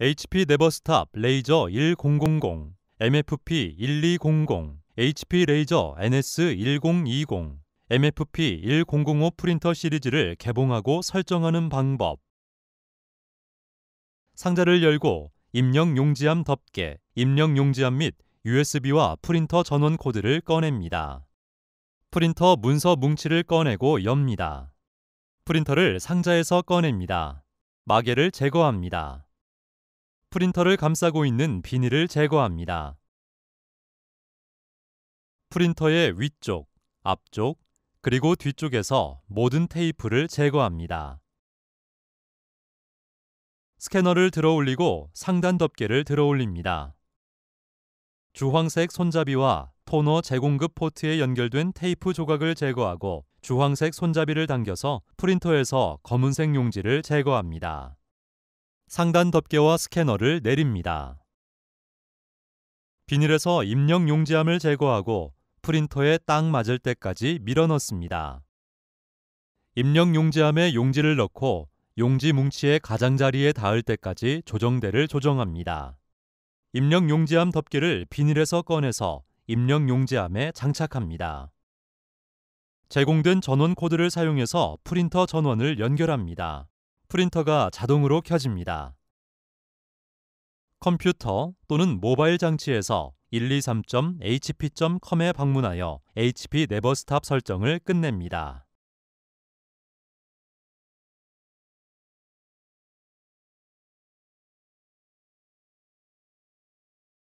HP 네버스탑 레이저 1000, MFP 1200, HP 레이저 NS1020, MFP 1005 프린터 시리즈를 개봉하고 설정하는 방법. 상자를 열고 입력 용지함 덮개, 입력 용지함 및 USB와 프린터 전원 코드를 꺼냅니다. 프린터 문서 뭉치를 꺼내고 엽니다. 프린터를 상자에서 꺼냅니다. 마개를 제거합니다. 프린터를 감싸고 있는 비닐을 제거합니다. 프린터의 위쪽, 앞쪽, 그리고 뒤쪽에서 모든 테이프를 제거합니다. 스캐너를 들어 올리고 상단 덮개를 들어 올립니다. 주황색 손잡이와 토너 제공급 포트에 연결된 테이프 조각을 제거하고 주황색 손잡이를 당겨서 프린터에서 검은색 용지를 제거합니다. 상단 덮개와 스캐너를 내립니다. 비닐에서 입력 용지함을 제거하고 프린터에 딱 맞을 때까지 밀어넣습니다. 입력 용지함에 용지를 넣고 용지 뭉치의 가장자리에 닿을 때까지 조정대를 조정합니다. 입력 용지함 덮개를 비닐에서 꺼내서 입력 용지함에 장착합니다. 제공된 전원 코드를 사용해서 프린터 전원을 연결합니다. 프린터가 자동으로 켜집니다. 컴퓨터 또는 모바일 장치에서 123.hp.com에 방문하여 HP 네버스탑 설정을 끝냅니다.